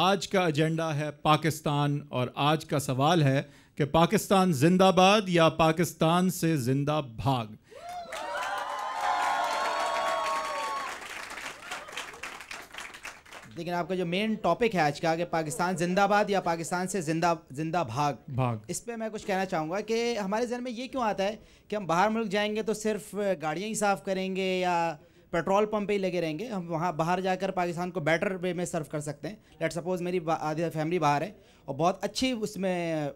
आज का एजेंडा है पाकिस्तान और आज का सवाल है कि पाकिस्तान जिंदाबाद या पाकिस्तान से जिंदा भाग लेकिन आपका जो मेन टॉपिक है आज का कि पाकिस्तान जिंदाबाद या पाकिस्तान से जिंदा जिंदा भाग भाग इस पर मैं कुछ कहना चाहूँगा कि हमारे जहन में ये क्यों आता है कि हम बाहर मुल्क जाएंगे तो सिर्फ गाड़ियाँ ही साफ़ करेंगे या पेट्रोल पंप पे ही लगे रहेंगे हम वहाँ बाहर जाकर पाकिस्तान को बेटर वे में सर्व कर सकते हैं लेट सपोज़ मेरी आधी फैमिली बाहर है और बहुत अच्छी उसमें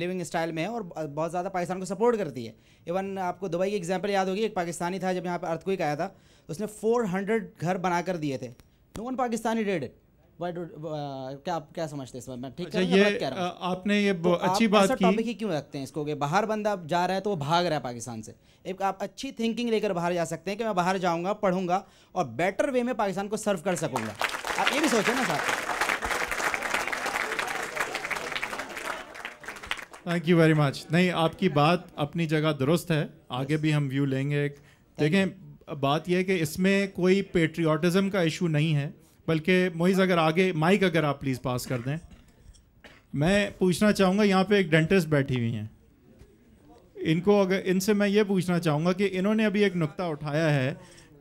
लिविंग स्टाइल में है और बहुत ज़्यादा पाकिस्तान को सपोर्ट करती है इवन आपको दुबई की एग्जाम्पल याद होगी एक पाकिस्तानी था जब यहाँ पर अर्थक्विक आया था उसने फोर घर बना कर दिए थे no one Pakistani dead it Why uh, क्या आप क्या समझते हैं इस बात में ठीक अच्छा, है ये कह रहा हूं। आपने ये तो अच्छी आप बात की टॉपिक ही क्यों रखते हैं इसको कि बाहर बंदा जा रहा है तो वो भाग रहा है पाकिस्तान से एक आप अच्छी थिंकिंग लेकर बाहर जा सकते हैं कि मैं बाहर जाऊंगा पढ़ूंगा और बेटर वे में पाकिस्तान को सर्व कर सकूंगा आप ये भी सोचें ना साहब थैंक यू वेरी मच नहीं आपकी बात अपनी जगह दुरुस्त है आगे भी हम व्यू लेंगे देखें बात यह है कि इसमें कोई पेट्रियाटिज़म का इशू नहीं है बल्कि मोइज़ अगर आगे माइक अगर आप प्लीज़ पास कर दें मैं पूछना चाहूँगा यहाँ पे एक डेंटिस्ट बैठी हुई हैं इनको अगर इनसे मैं ये पूछना चाहूँगा कि इन्होंने अभी एक नुक्ता उठाया है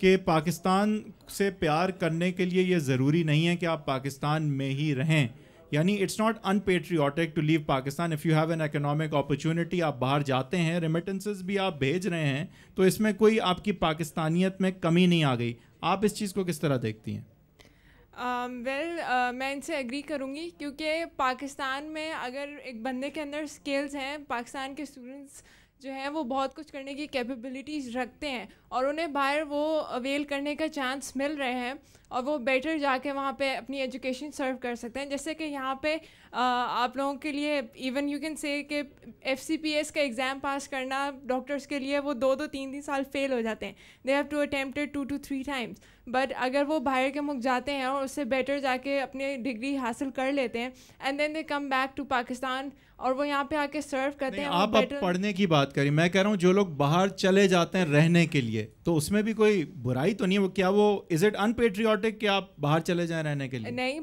कि पाकिस्तान से प्यार करने के लिए ये ज़रूरी नहीं है कि आप पाकिस्तान में ही रहें यानी it's not unpatriotic to leave Pakistan if you have an economic opportunity आप बाहर जाते हैं रेमिटेंसेस भी आप भेज रहे हैं तो इसमें कोई आपकी पाकिस्तानियत में कमी नहीं आ गई आप इस चीज़ को किस तरह देखती हैं वेल um, uh, मैं इनसे एग्री करूँगी क्योंकि पाकिस्तान में अगर एक बंदे के अंदर स्किल्स हैं पाकिस्तान के स्टूडेंट्स जो हैं वो बहुत कुछ करने की कैपेबिलिटीज़ रखते हैं और उन्हें बाहर वो अवेल करने का चांस मिल रहे हैं और वो बेटर जाके वहाँ पे अपनी एजुकेशन सर्व कर सकते हैं जैसे कि यहाँ पे आप लोगों के लिए इवन यू कैन से कि एफ का एग्ज़ाम पास करना डॉक्टर्स के लिए वो दो दो तीन तीन साल फेल हो जाते हैं they have to attempt two to three times but अगर वो बाहर के मुख जाते हैं और उससे बेटर जाके अपनी डिग्री हासिल कर लेते हैं and then they come back to Pakistan और वो यहाँ पे आके सर्व करते हैं आप अब पढ़ने की बात करी मैं कह रहा हूँ जो लोग बाहर चले जाते हैं रहने के लिए तो उसमें भी कोई बुराई तो नहीं है वो क्या वो इज इट अनपेट्रियाटिक कि आप बाहर चले जाएं रहने के लिए नहीं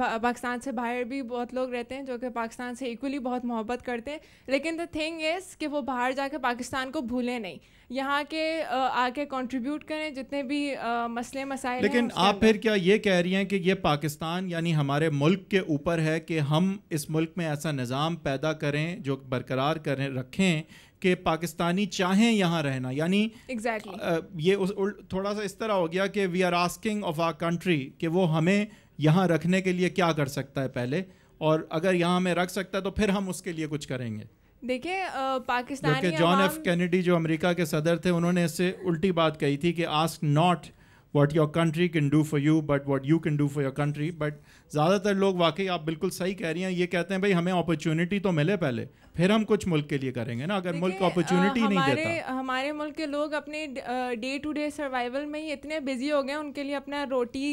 पाकिस्तान से बाहर भी बहुत लोग रहते हैं जो कि पाकिस्तान से इक्वली बहुत मोहब्बत करते हैं लेकिन द थिंग इज़ कि वो बाहर जाकर पाकिस्तान को भूलें नहीं यहाँ के आके कंट्रीब्यूट करें जितने भी मसले मसाइल लेकिन आप फिर क्या ये कह रही हैं कि ये पाकिस्तान यानी हमारे मुल्क के ऊपर है कि हम इस मुल्क में ऐसा निज़ाम पैदा पैदा करें जो बरकरार करें रखें कि पाकिस्तानी चाहें यहाँ रहना यानी exactly. ये उस थोड़ा सा इस तरह हो गया कि we are asking of our country कि वो हमें यहाँ रखने के लिए क्या कर सकता है पहले और अगर यहाँ हमें रख सकता है तो फिर हम उसके लिए कुछ करेंगे देखिए पाकिस्तान जॉन एफ कैनेडी जो अमेरिका के सदर थे उन्होंने इससे उल्टी बात कही थी कि ask not what your country can do for you but what you can do for your country but ज़्यादातर लोग वाकई आप बिल्कुल सही कह रही हैं ये कहते हैं भाई हमें अपॉर्चुनिटी तो मिले पहले फिर हम कुछ मुल्क के लिए करेंगे ना अगर मुल्क अपॉर्चुनिटी नहीं देता हमारे मुल्क के लोग अपने डे टू डे सर्वाइवल में ही इतने बिजी हो गए उनके लिए अपना रोटी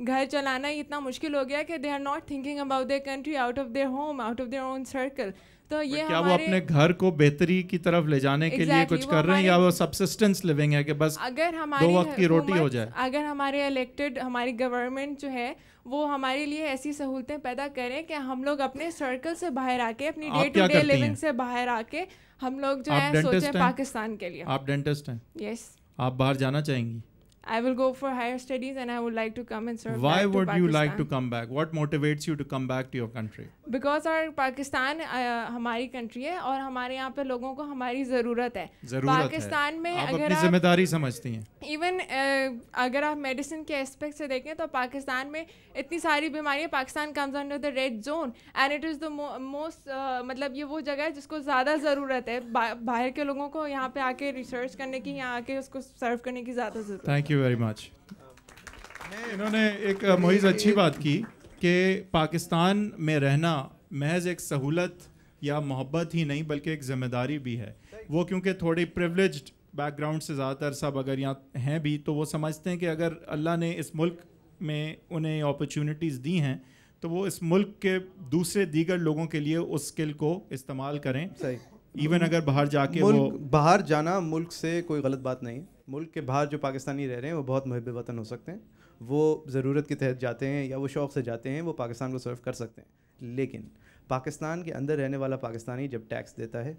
घर चलाना ही इतना मुश्किल हो गया कि they are not thinking about their country out of their home out of their own circle तो ये क्या हमारे वो अपने घर को बेहतरी की तरफ ले जाने exactly, के लिए कुछ कर रहे हैं या वो सबसिस्टेंस लिविंग है कि बस अगर हमारे दो वक्त की रोटी हो जाए अगर हमारे इलेक्टेड हमारी गवर्नमेंट जो है वो हमारे लिए ऐसी सहूलतें पैदा करें कि हम लोग अपने सर्कल से बाहर आके अपनी डे टू डे लिविंग से बाहर आके हम लोग जो है सोचें पाकिस्तान के लिए आप डेंटिस्ट हैं यस आप बाहर जाना चाहेंगी I will go for higher studies and I would like to come and serve. Why would you like to come back? What motivates you to come back to your country? Because our Pakistan uh, हमारी country है और हमारे यहाँ पे लोगों को हमारी ज़रूरत है पाकिस्तान है। में आप अगर अपनी जिम्मेदारी समझती हैं इवन uh, अगर आप मेडिसिन के एस्पेक्ट से देखें तो पाकिस्तान में इतनी सारी बीमारियाँ Pakistan comes under the red zone and it is the most मतलब ये वो जगह है जिसको ज़्यादा ज़रूरत है बाहर के लोगों को यहाँ पे आके रिसर्च करने की यहाँ आके उसको सर्व करने की ज़्यादा ज़रूरत thank you you very much इन्होंने एक मोहिज अच्छी बात की कि पाकिस्तान में रहना महज एक सहूलत या मोहब्बत ही नहीं बल्कि एक जिम्मेदारी भी है वो क्योंकि थोड़ी प्रिवलेज बैकग्राउंड से ज़्यादातर सब अगर यहाँ हैं भी तो वो समझते हैं कि अगर अल्लाह ने इस मुल्क में उन्हें अपॉर्चुनिटीज़ दी हैं तो वो इस मुल्क के दूसरे दीगर लोगों के लिए उस स्किल को इस्तेमाल करें सही इवन अगर बाहर जाके वो बाहर जाना मुल्क से कोई गलत बात नहीं है मुल्क के बाहर जो पाकिस्तानी रह रहे हैं वो बहुत महब वतन हो सकते हैं वो ज़रूरत के तहत जाते हैं या वो शौक़ से जाते हैं वो पाकिस्तान को सर्व कर सकते हैं लेकिन पाकिस्तान के अंदर रहने वाला पाकिस्तानी जब टैक्स देता है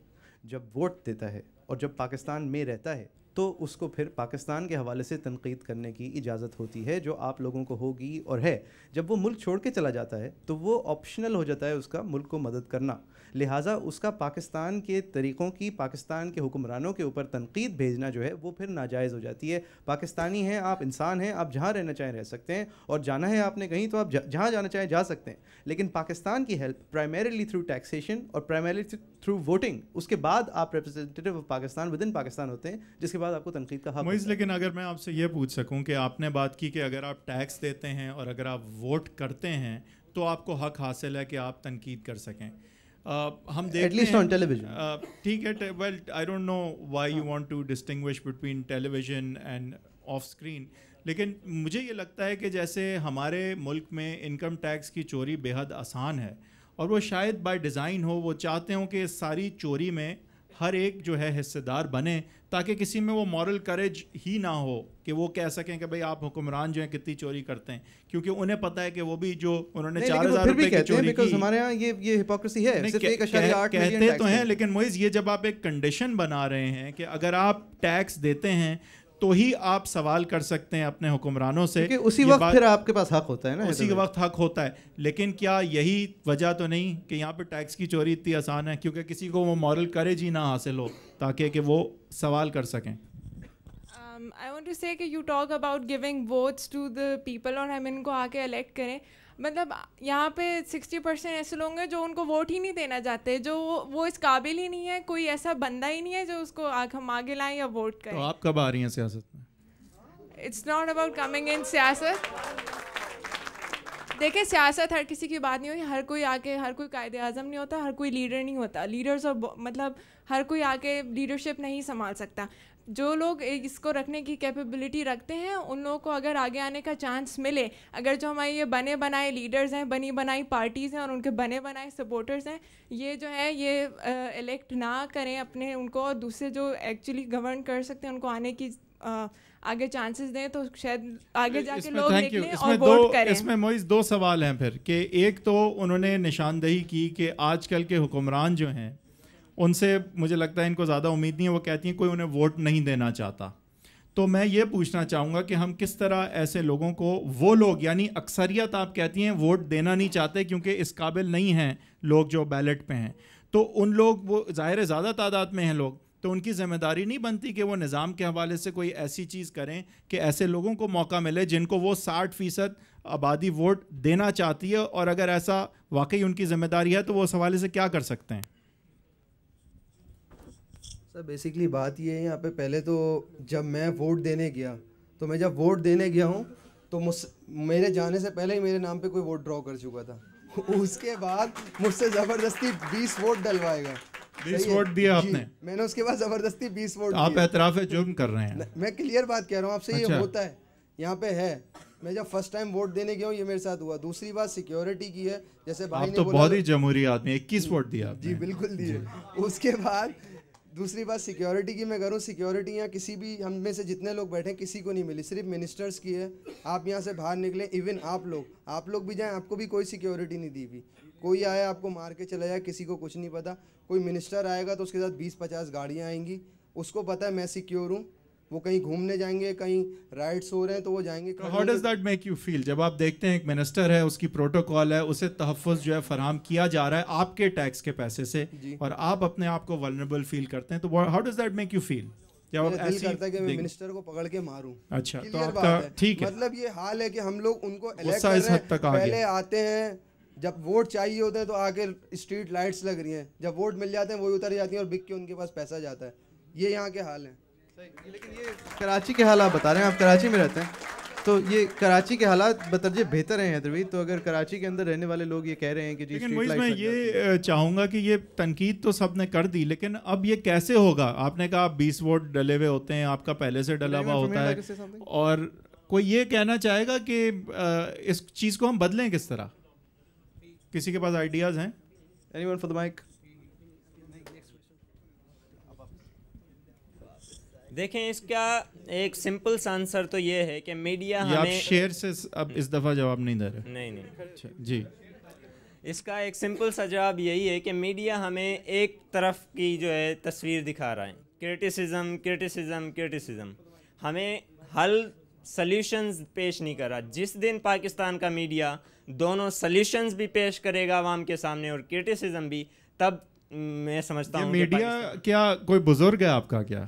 जब वोट देता है और जब पाकिस्तान में रहता है तो उसको फिर पाकिस्तान के हवाले से तनकीद करने की इजाज़त होती है जो आप लोगों को होगी और है जब वो मुल्क छोड़ के चला जाता है तो वो ऑप्शनल हो जाता है उसका मुल्क को मदद करना लिहाजा उसका पाकिस्तान के तरीक़ों की पाकिस्तान के हुक्मरानों के ऊपर तनकीद भेजना जो है वो फिर नाजायज़ हो जाती है पाकिस्तानी हैं आप इंसान हैं आप जहाँ रहना चाहें रह सकते हैं और जाना है आपने कहीं तो आप जहाँ जाना चाहें जा सकते हैं लेकिन पाकिस्तान की हेल्प प्राइमरीली थ्रू टैक्सेशन और प्राइमरीली थ्रू वोटिंग उसके बाद आप representative of Pakistan within Pakistan होते हैं जिसके बाद आपको तनकीद का हक लेकिन अगर मैं आपसे ये पूछ सकूँ कि आपने बात की कि अगर आप टैक्स देते हैं और अगर आप वोट करते हैं तो आपको हक हासिल है कि आप तनकीद कर सकें Uh, हम देखते एटलीस्ट ऑन टेलीविजन ठीक है well I don't know why you want to distinguish between television and off screen लेकिन मुझे ये लगता है कि जैसे हमारे मुल्क में इनकम टैक्स की चोरी बेहद आसान है और वो शायद बाय डिज़ाइन हो वो चाहते हों कि सारी चोरी में हर एक जो है हिस्सेदार बने ताकि किसी में वो मॉरल करेज ही ना हो कि वो कह सकें कि भाई आप हुक्मरान जो हैं कितनी चोरी करते हैं क्योंकि उन्हें पता है कि वो भी जो उन्होंने चार हजार रुपए की चोरी की हमारे यहाँ ये ये हिपोक्रेसी है सिर्फ एक कहते तो हैं लेकिन मोइज ये जब आप एक कंडीशन बना रहे हैं कि अगर आप टैक्स देते हैं तो ही आप सवाल कर सकते हैं अपने हुक्मरानों से क्योंकि उसी वक्त फिर आपके पास हक होता है ना उसी वक्त हक होता है लेकिन क्या यही वजह तो नहीं कि यहाँ पर टैक्स की चोरी इतनी आसान है क्योंकि किसी को वो मॉरल करेज ही ना हासिल हो ताकि कि वो सवाल कर सकें I want to say you talk about giving votes to the people और हम इनको आके अलेक्ट करें मतलब यहाँ पे सिक्सटी परसेंट ऐसे लोग हैं जो उनको वोट ही नहीं देना चाहते जो वो इस काबिल ही नहीं है कोई ऐसा बंदा ही नहीं है जो उसको आग हम आगे लाएं या वोट तो करें तो आप कब आ रही हैं सियासत में it's not about coming in सियासत देखिए सियासत हर किसी की बात नहीं होती हर कोई आके हर कोई कायद अजम नहीं होता हर कोई लीडर नहीं होता लीडर्स और मतलब हर कोई आके लीडरशिप नहीं संभाल सकता जो लोग इसको रखने की कैपेबिलिटी रखते हैं उन लोगों को अगर आगे आने का चांस मिले अगर जो हमारे ये बने बनाए लीडर्स हैं बनी बनाई पार्टीज़ हैं और उनके बने बनाए सपोर्टर्स हैं ये जो है ये इलेक्ट ना करें अपने उनको और दूसरे जो एक्चुअली गवर्न कर सकते हैं उनको आने की आ, आगे चांसेस दें तो शायद आगे जाके लोग निकलें और वोट करें इसमें मोइज दो सवाल हैं फिर कि एक तो उन्होंने निशानदेही की कि आजकल के हुक्मरान जो हैं उनसे मुझे लगता है इनको ज़्यादा उम्मीद नहीं है वो कहती हैं कोई उन्हें वोट नहीं देना चाहता तो मैं ये पूछना चाहूँगा कि हम किस तरह ऐसे लोगों को वो लोग यानी अक्सरियत आप कहती हैं वोट देना नहीं चाहते क्योंकि इस काबिल नहीं हैं लोग जो बैलेट पे हैं तो उन लोग वो ज़ाहिर ज़्यादा तादाद में हैं लोग तो उनकी जिम्मेदारी नहीं बनती कि वो निज़ाम के हवाले से कोई ऐसी चीज़ करें कि ऐसे लोगों को मौका मिले जिनको वो साठ फ़ीसद आबादी वोट देना चाहती है और अगर ऐसा वाकई उनकी जिम्मेदारी है तो वो उस हवाले से क्या कर सकते हैं सर बेसिकली बात ये है यहाँ पे पहले तो जब मैं वोट देने गया तो मैं जब वोट देने गया हूँ तो मुझ मेरे जाने से पहले ही मेरे नाम पे कोई वोट ड्रॉ कर चुका था उसके बाद मुझसे ज़बरदस्ती बीस वोट डलवाएगा बीस वोट दिया आपने मैंने उसके बाद ज़बरदस्ती बीस वोट आप एतराफ़ जुर्म कर रहे हैं मैं क्लियर बात कह रहा हूँ आपसे ये अच्छा। होता है यहाँ पे है मैं जब फर्स्ट टाइम वोट देने गया हूँ ये मेरे साथ हुआ दूसरी बात सिक्योरिटी की है जैसे भाई आप ने तो बहुत ही जमहूरी आदमी इक्कीस वोट दिया जी बिल्कुल दिए उसके बाद दूसरी बात सिक्योरिटी की मैं करूँ सिक्योरिटी यहाँ किसी भी हम में से जितने लोग बैठे किसी को नहीं मिली सिर्फ मिनिस्टर्स की है आप यहाँ से बाहर निकले इवन आप लोग आप लोग भी जाएँ आपको भी कोई सिक्योरिटी नहीं दी हुई कोई आया आपको मार के चला जाए किसी को कुछ नहीं पता कोई मिनिस्टर आएगा तो उसके साथ बीस पचास गाड़ियाँ आएंगी उसको पता है मैं सिक्योर हूँ वो कहीं घूमने जाएंगे कहीं राइड्स हो रहे हैं तो वो जाएंगे how does that make you feel जब आप देखते हैं एक मिनिस्टर है उसकी प्रोटोकॉल है उसे तहफ़ जो है फराम किया जा रहा है आपके टैक्स के पैसे से और आप अपने आप को वनरेबल फील करते हैं तो how does that make you feel जब आप ऐसे करता है कि मैं मिनिस्टर को पकड़ के मारूं अच्छा तो आपका ठीक है मतलब ये हाल है कि हम लोग उनको इलेक्ट कर रहे हैं पहले आते हैं जब वोट चाहिए होते हैं तो आके स्ट्रीट लाइट्स लग रही हैं जब वोट मिल जाते हैं वही उतर जाती हैं और बिक के उनके पास पैसा जाता है ये यहाँ के हाल है लेकिन ये कराची के हालात बता रहे हैं आप कराची में रहते हैं तो ये कराची के हालात बतरजे बेहतर हैं हैदरवी तो अगर कराची के अंदर रहने वाले लोग ये कह रहे हैं कि जी लेकिन मैं ये चाहूँगा कि ये तनकीद तो सब ने कर दी लेकिन अब ये कैसे होगा आपने कहा आप बीस वोट डले हुए होते हैं आपका पहले से डला हुआ होता है और कोई ये कहना चाहेगा कि इस चीज़ को हम बदलें किस तरह किसी के पास आइडियाज़ हैं anyone for the mic देखें इसका एक सिंपल सा आंसर तो ये है कि मीडिया हमें आप शेर से अब इस दफ़ा जवाब नहीं दे रहे नहीं नहीं अच्छा। जी इसका एक सिंपल सा जवाब यही है कि मीडिया हमें एक तरफ की जो है तस्वीर दिखा रहा है क्रिटिसिज्म क्रिटिसिज्म क्रिटिसिज्म हमें हल सल्यूशंस पेश नहीं कर रहा जिस दिन पाकिस्तान का मीडिया दोनों सल्यूशंस भी पेश करेगा आवाम के सामने और क्रिटिसिज्म भी तब मैं समझता हूँ मीडिया क्या कोई बुजुर्ग है आपका क्या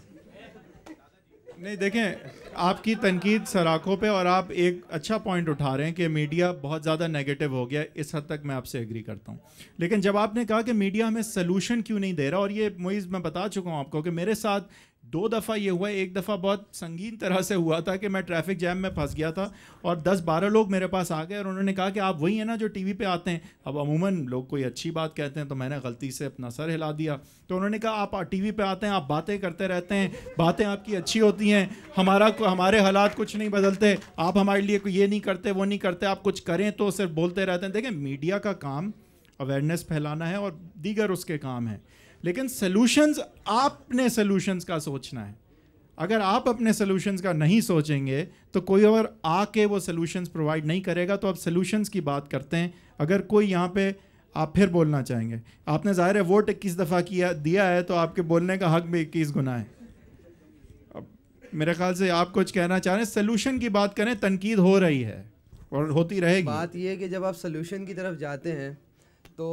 नहीं देखें आपकी तनकीद सराखों पे और आप एक अच्छा पॉइंट उठा रहे हैं कि मीडिया बहुत ज़्यादा नेगेटिव हो गया इस हद तक मैं आपसे एग्री करता हूँ लेकिन जब आपने कहा कि मीडिया हमें सलूशन क्यों नहीं दे रहा और ये मुइज़ मैं बता चुका हूँ आपको कि मेरे साथ दो दफ़ा ये हुआ एक दफ़ा बहुत संगीन तरह से हुआ था कि मैं ट्रैफिक जैम में फंस गया था और 10-12 लोग मेरे पास आ गए और उन्होंने कहा कि आप वही हैं ना जो टीवी पे आते हैं अब अमूमन लोग कोई अच्छी बात कहते हैं तो मैंने गलती से अपना सर हिला दिया तो उन्होंने कहा आप वी पर आते हैं आप बातें करते रहते हैं बातें आपकी अच्छी होती हैं हमारा हमारे हालात कुछ नहीं बदलते आप हमारे लिए ये नहीं करते वो नहीं करते आप कुछ करें तो सिर्फ बोलते रहते हैं देखें मीडिया का काम अवेयरनेस फैलाना है और दीगर उसके काम हैं लेकिन सोल्यूशंस आपने सोल्यूशंस का सोचना है अगर आप अपने सोल्यूशंस का नहीं सोचेंगे तो कोई और आके वो सोल्यूशंस प्रोवाइड नहीं करेगा तो आप सोल्यूशंस की बात करते हैं अगर कोई यहाँ पे आप फिर बोलना चाहेंगे आपने ज़ाहिर है वोट इक्कीस दफ़ा किया दिया है तो आपके बोलने का हक भी इक्कीस गुना है अब मेरे ख्याल से आप कुछ कहना चाह रहे हैं सोल्यूशन की बात करें तनकीद हो रही है और होती रहेगी बात यह है कि जब आप सोल्यूशन की तरफ जाते हैं तो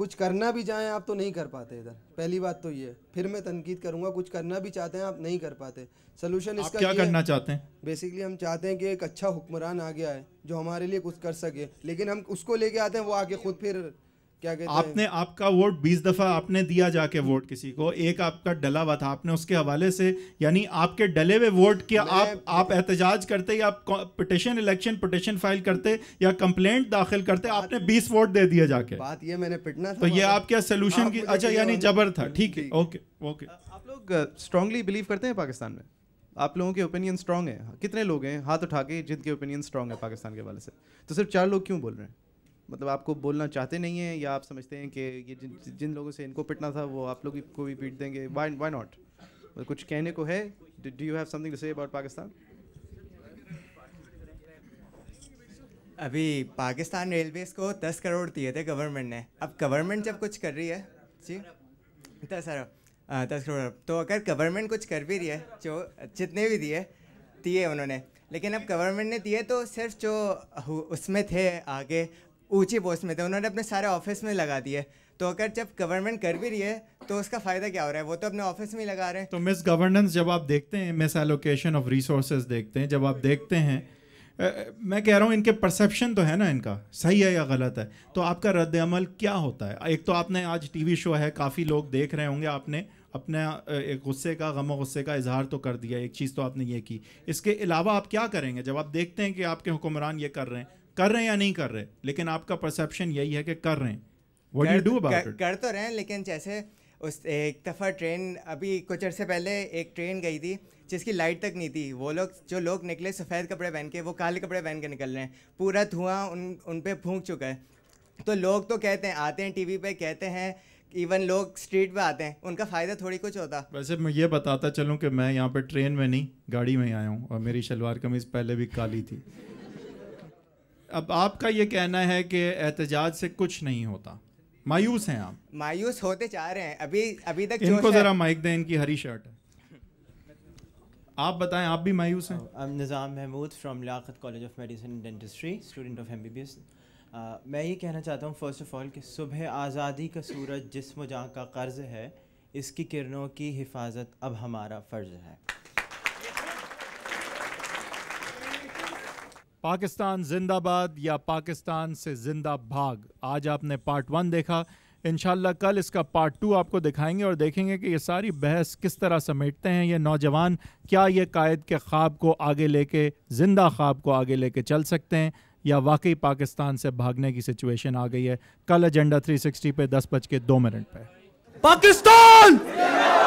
कुछ करना भी चाहें आप तो नहीं कर पाते इधर पहली बात तो ये फिर मैं तनकीद करूंगा कुछ करना भी चाहते हैं आप नहीं कर पाते सोल्यूशन इसका क्या करना चाहते हैं बेसिकली हम चाहते हैं कि एक अच्छा हुक्मरान आ गया है जो हमारे लिए कुछ कर सके लेकिन हम उसको लेके आते हैं वो आके खुद फिर क्या कहते आपने है? आपका वोट बीस दफा आपने दिया जाके वोट किसी को एक आपका डला हुआ था आपने उसके हवाले से यानी आपके डले हुए वोट के आप आप एहतजाज करते या पिटिशन इलेक्शन पिटिशन फाइल करते या कंप्लेंट दाखिल करते आपने बीस वोट दे दिया जाके बात ये मैंने पिटना था तो ये आप क्या सोल्यूशन की अच्छा यानी जबर था ठीक है ओके ओके आप लोग स्ट्रांगली बिलीव करते हैं पाकिस्तान में आप लोगों के ओपिनियन स्ट्रांग है कितने लोग हैं हाथ उठा के जिनके ओपिनियन स्ट्रांग है पाकिस्तान के हवाले से तो सिर्फ चार लोग क्यों बोल रहे हैं मतलब आपको बोलना चाहते नहीं हैं या आप समझते हैं कि ये जिन जिन लोगों से इनको पिटना था वो आप लोग को भी पीट देंगे वाई वाई नॉट कुछ कहने को है do you have something to say about Pakistan अभी पाकिस्तान रेलवेज़ को दस करोड़ दिए थे गवर्नमेंट ने अब गवर्नमेंट जब कुछ कर रही है जी दस अरब दस करोड़ अरब तो अगर गवर्नमेंट कुछ कर भी रही है जो जितने भी दिए दिए उन्होंने लेकिन अब गवर्नमेंट ने दिए तो सिर्फ जो उसमें थे आगे ऊंची पोस्ट में थे उन्होंने अपने सारे ऑफिस में लगा दिए तो अगर जब गवर्नमेंट कर भी रही है तो उसका फायदा क्या हो रहा है वो तो अपने ऑफिस में ही लगा रहे हैं तो मिस गवर्नेंस जब आप देखते हैं मिस एलोकेशन ऑफ रिसोर्सेज देखते हैं जब आप देखते हैं मैं कह रहा हूँ इनके परसेप्शन तो है ना इनका सही है या गलत है तो आपका रद्द अमल क्या होता है एक तो आपने आज टीवी शो है काफ़ी लोग देख रहे होंगे आपने अपना एक गुस्से का गम गुस्से का इजहार तो कर दिया एक चीज़ तो आपने ये की इसके अलावा आप क्या करेंगे जब आप देखते हैं कि आपके हुक्मरान ये कर रहे हैं कर रहे हैं या नहीं कर रहे लेकिन आपका परसेप्शन यही है कि कर रहे हैं कर तो रहे हैं लेकिन जैसे उस एक दफ़ा ट्रेन अभी कुछ अर्से पहले एक ट्रेन गई थी जिसकी लाइट तक नहीं थी वो लोग जो लोग निकले सफ़ेद कपड़े पहन के वो काले कपड़े पहन के निकल रहे हैं पूरा धुआं उन उन पर फूँक चुका है तो लोग तो कहते हैं आते हैं टीवी पे कहते हैं इवन लोग स्ट्रीट पे आते हैं उनका फ़ायदा थोड़ी कुछ होता वैसे मैं ये बताता चलूँ कि मैं यहाँ पर ट्रेन में नहीं गाड़ी में आया हूँ और मेरी शलवार कमीज़ पहले भी काली थी अब आपका ये कहना है कि एहतजाज से कुछ नहीं होता मायूस हैं आप मायूस होते चाह रहे हैं अभी अभी तक इनको जरा माइक दें इनकी हरी शर्ट है आप बताएं आप भी मायूस हैं I Nizam Mahmood from Liaquat college of medicine and dentistry student of M B B S मैं ये कहना चाहता हूँ फर्स्ट ऑफ़ ऑल कि सुबह आज़ादी का सूरज जिसम जहाँ का कर्ज है इसकी किरणों की हिफाजत अब हमारा फ़र्ज़ है पाकिस्तान जिंदाबाद या पाकिस्तान से जिंदा भाग आज आपने पार्ट वन देखा इन कल इसका पार्ट टू आपको दिखाएंगे और देखेंगे कि ये सारी बहस किस तरह समेटते हैं ये नौजवान क्या ये कायद के ख्वाब को आगे लेके ज़िंदा ख्वाब को आगे लेके चल सकते हैं या वाकई पाकिस्तान से भागने की सिचुएशन आ गई है कल एजेंडा 360 पे दस बज के दो मिनट पे पाकिस्तान